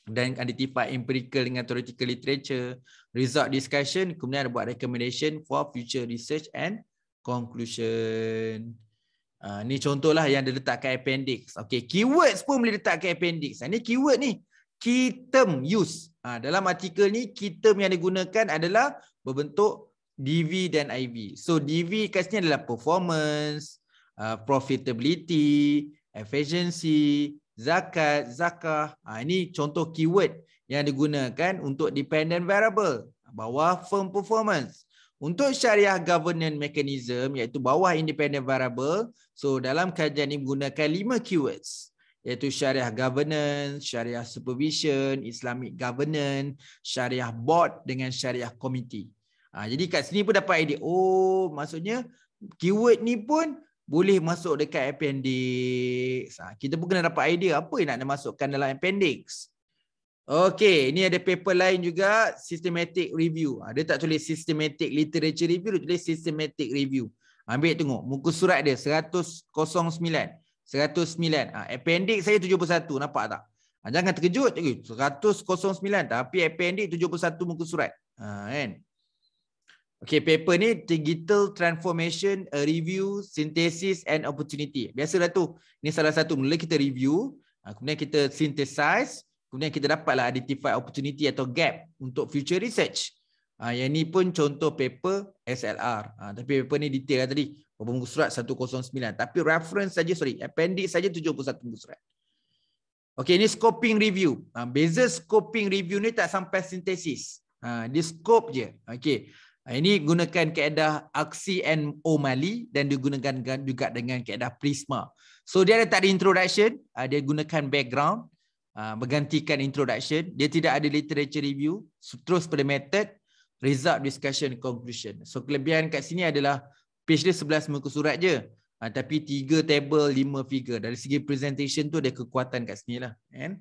dan ada tipe empirical dengan theoretical literature result discussion kemudian ada buat recommendation for future research and conclusion uh, ni contohlah yang dia letakkan appendix okey keywords pun boleh letakkan appendix ah, ni keyword ni key term use ha, dalam artikel ni key term yang digunakan adalah berbentuk DV dan IV so DV kat sini adalah performance uh, profitability efficiency zakat, zakah. Ha, ini contoh keyword yang digunakan untuk dependent variable bawah firm performance. Untuk syariah governance mechanism iaitu bawah independent variable. So dalam kajian ini menggunakan lima keywords iaitu syariah governance, syariah supervision, islamic governance, syariah board dengan syariah committee. Ha, jadi kat sini pun dapat idea. Oh maksudnya keyword ni pun boleh masuk dekat appendix. Ha, kita pun kena dapat idea apa yang nak dimasukkan dalam appendix. Okey, ini ada paper lain juga, systematic review. Ha, dia tak tulis systematic literature review, dia tulis systematic review. Ambil tengok, muka surat dia 109. 109. Ha, appendix saya 71, nampak tak? Jangan terkejut, 109 tapi appendix 71 muka surat. Ha, kan? Okay, paper ni Digital Transformation, A Review, Synthesis and Opportunity. Biasalah tu, ni salah satu. Mula kita review, ha, kemudian kita synthesize, kemudian kita dapatlah identify opportunity atau gap untuk future research. Ha, yang ni pun contoh paper SLR. Ha, tapi paper ni detail lah tadi. Pembungkus surat 109. Tapi reference saja, sorry, appendix saja 71 pembungkus surat. Okay, ini scoping review. Beza scoping review ni tak sampai synthesis. Di scope je. Okey. Ha, ini gunakan kaedah Aksi and omali dan digunakan juga dengan kaedah Prisma. So dia ada tak ada introduction, ha, dia gunakan background, menggantikan ha, introduction, dia tidak ada literature review, terus pada method, result, discussion, conclusion. So kelebihan kat sini adalah page dia 11 muka surat je, tapi tiga table, lima figure. Dari segi presentation tu ada kekuatan kat sini lah. And?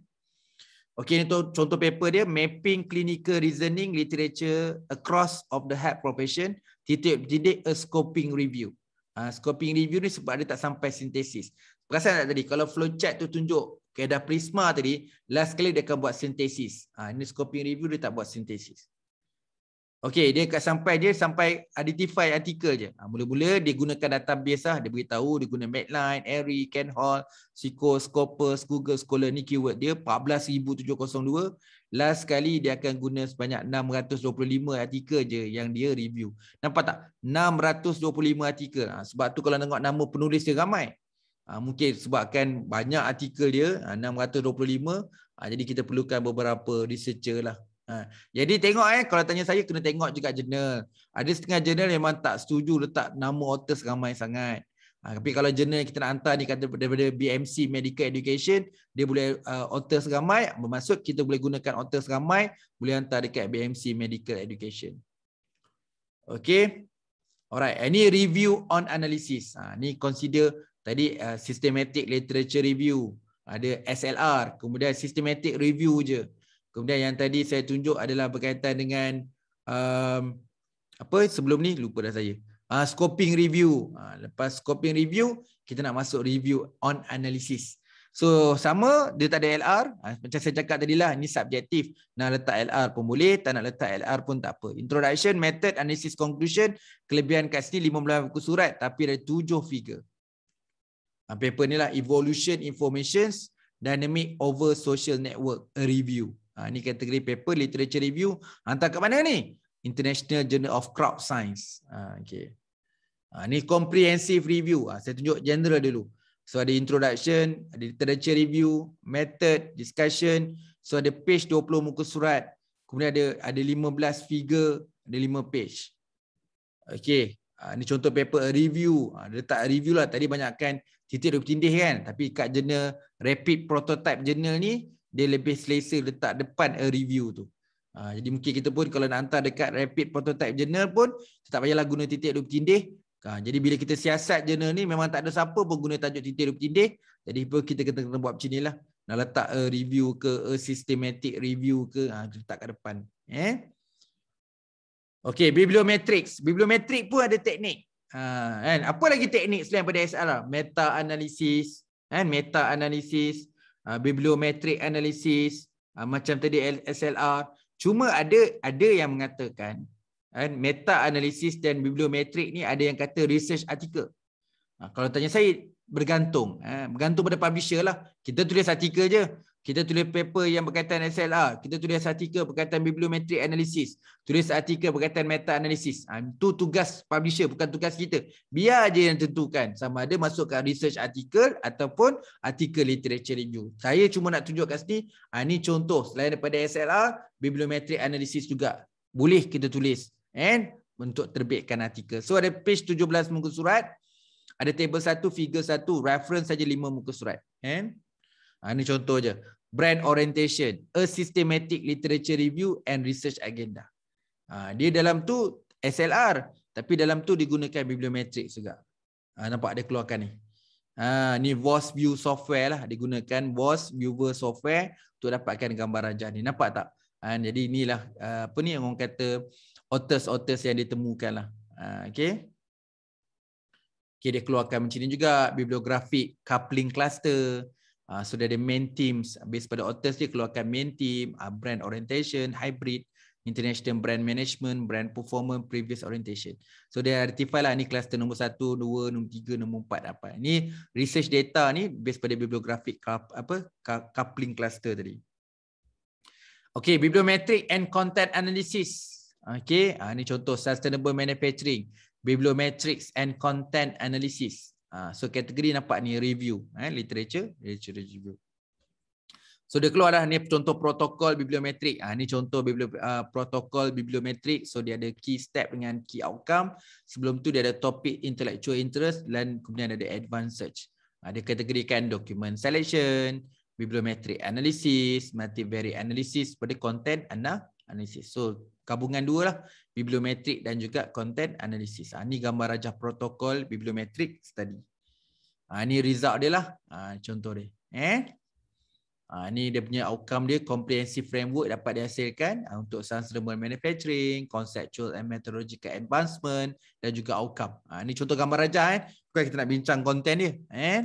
Okay, ini tu contoh paper dia, Mapping Clinical Reasoning Literature Across of the Health Profession, titik-titik a scoping review. Uh, scoping review ni sebab dia tak sampai sintesis. Perasan tak tadi, kalau flowchart tu tunjuk ada prisma tadi, last kali dia akan buat sintesis. Uh, ini scoping review dia tak buat sintesis. Okey, dia kat sampai dia sampai identify artikel je. Ha, mula-mula dia gunakan database lah. Dia tahu dia guna Medline, Airy, Canhall, SQL, Scopus, Google Scholar ni keyword dia 14702. Last sekali dia akan guna sebanyak 625 artikel je yang dia review. Nampak tak? 625 artikel. Ha, sebab tu kalau tengok nama penulis dia ramai. Ha, mungkin sebabkan banyak artikel dia, 625. Jadi kita perlukan beberapa researcher lah. Ha. jadi tengok eh kalau tanya saya kena tengok juga jurnal. Ada setengah jurnal memang tak setuju letak nama otos ramai sangat. Ha, tapi kalau jurnal kita nak hantar ni kata daripada BMC Medical Education, dia boleh uh, author ramai, bermaksud kita boleh gunakan otos ramai, boleh hantar dekat BMC Medical Education. Okay. Alright, any review on analysis. Ha, ni consider tadi uh, systematic literature review, ada SLR, kemudian systematic review je. Kemudian yang tadi saya tunjuk adalah berkaitan dengan um, apa sebelum ni lupa dah saya. Uh, scoping review. Uh, lepas scoping review, kita nak masuk review on analysis. So sama, dia tak ada LR. Uh, ah, macam saya cakap tadi lah ni subjektif. Nak letak LR pun boleh, tak nak letak LR pun tak apa. Introduction, method, analysis, conclusion. Kelebihan kat sini 15 buku surat tapi ada 7 figure. paper ni lah, evolution, information, dynamic over social network review. Ha, ini kategori paper literature review hantar kat mana ni international journal of crop science ha okey ha ni comprehensive review ha, saya tunjuk general dulu so ada introduction ada literature review method discussion so ada page 20 muka surat kemudian ada ada 15 figure ada 5 page Okay. ha, ni contoh paper a review ha, dia letak review lah tadi banyakkan titik-titik tindih kan tapi kat journal rapid prototype journal ni dia lebih selesa letak depan a review tu. Ha, jadi mungkin kita pun kalau nak hantar dekat rapid prototype journal pun tak payahlah guna titik dua bertindih. Ha, jadi bila kita siasat journal ni memang tak ada siapa pun guna tajuk titik dua bertindih. Jadi pun kita kena, kena buat macam nilah. Nak letak a review ke a systematic review ke ha, letak kat depan. Eh? Okey, bibliometrics. Bibliometrik pun ada teknik. Ha, kan? Apa lagi teknik selain pada SLR? Lah? meta analysis. Kan? meta analysis. Ah, bibliometric analysis uh, macam tadi SLR cuma ada ada yang mengatakan kan uh, meta analysis dan bibliometric ni ada yang kata research article uh, kalau tanya saya bergantung uh, bergantung pada publisher lah kita tulis artikel je kita tulis paper yang berkaitan SLR, lah. kita tulis artikel berkaitan bibliometric analysis, tulis artikel berkaitan meta analysis. Ha, ah, itu tugas publisher, bukan tugas kita. Biar aja yang tentukan sama ada masukkan research article ataupun artikel literature review. Saya cuma nak tunjuk kat sini, ha, ni contoh selain daripada SLR, bibliometric analysis juga. Boleh kita tulis and untuk terbitkan artikel. So ada page 17 muka surat, ada table 1, figure 1, reference saja 5 muka surat. And ini ah, contoh je brand orientation, a systematic literature review and research agenda. Ha, dia dalam tu SLR, tapi dalam tu digunakan bibliometrics juga. Ha, nampak dia keluarkan ni. Ha, ni Voss View Software lah. Digunakan Voss Viewer Software untuk dapatkan gambaran jahat ni. Nampak tak? Ha, jadi inilah ha, apa ni yang orang kata authors-authors yang ditemukan lah. Ha, okay. Okay, dia keluarkan macam ni juga. Bibliografik, coupling cluster. Uh, so dia ada main teams based pada hotels dia keluarkan main team, uh, brand orientation, hybrid, international brand management, brand performance, previous orientation. So dia identify lah ni cluster nombor 1, 2, nombor 3, nombor 4 apa. Ni research data ni based pada bibliographic apa coupling cluster tadi. Okay, bibliometric and content analysis. Okay, uh, ni contoh sustainable manufacturing. Bibliometrics and content analysis. Ah, so kategori nampak ni review eh literature literature review so dia keluar dah ni contoh protokol bibliometrik ah ha, ni contoh biblio, uh, ah, protokol bibliometrik so dia ada key step dengan key outcome sebelum tu dia ada topic intellectual interest dan kemudian ada advanced search ada ah, ha, kategorikan document selection bibliometrik analysis multivariate analysis pada content analysis so gabungan dua lah bibliometrik dan juga content analysis. Ha, ni gambar rajah protokol bibliometrik study. Ha, ni result dia lah ha, contoh dia. Eh? Ha, ni dia punya outcome dia comprehensive framework dapat dihasilkan ha, untuk sustainable manufacturing, conceptual and methodological advancement dan juga outcome. Ha, ni contoh gambar rajah eh. Bukan kita nak bincang content dia. Eh?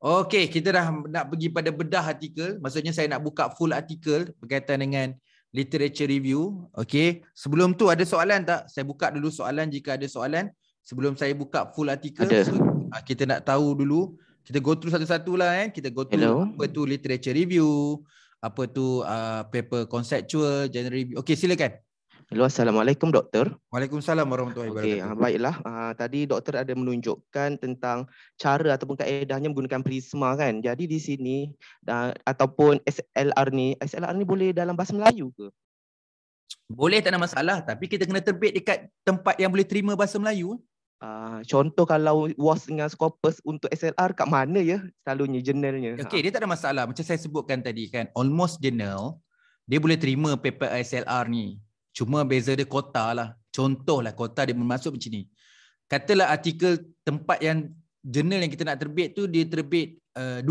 Okay, kita dah nak pergi pada bedah artikel. Maksudnya saya nak buka full artikel berkaitan dengan literature review. Okay. Sebelum tu ada soalan tak? Saya buka dulu soalan jika ada soalan. Sebelum saya buka full artikel. Ada. So, ah, kita nak tahu dulu. Kita go through satu-satu lah kan. Kita go through Hello. apa tu literature review. Apa tu uh, paper conceptual, general review. Okay silakan. Hello, Assalamualaikum Doktor. Waalaikumsalam Warahmatullahi Wabarakatuh. Okay, ah, baiklah. Uh, tadi Doktor ada menunjukkan tentang cara ataupun kaedahnya menggunakan prisma kan. Jadi di sini, uh, ataupun SLR ni, SLR ni boleh dalam bahasa Melayu ke? Boleh tak ada masalah tapi kita kena terbit dekat tempat yang boleh terima bahasa Melayu. Uh, contoh kalau was dengan scopus untuk SLR kat mana ya selalunya jurnalnya. Okey, dia tak ada masalah. Macam saya sebutkan tadi kan, almost journal dia boleh terima paper SLR ni. Cuma beza dia kota lah. contoh lah kota dia bermaksud macam ni. Katalah artikel tempat yang jurnal yang kita nak terbit tu dia terbit dua eh,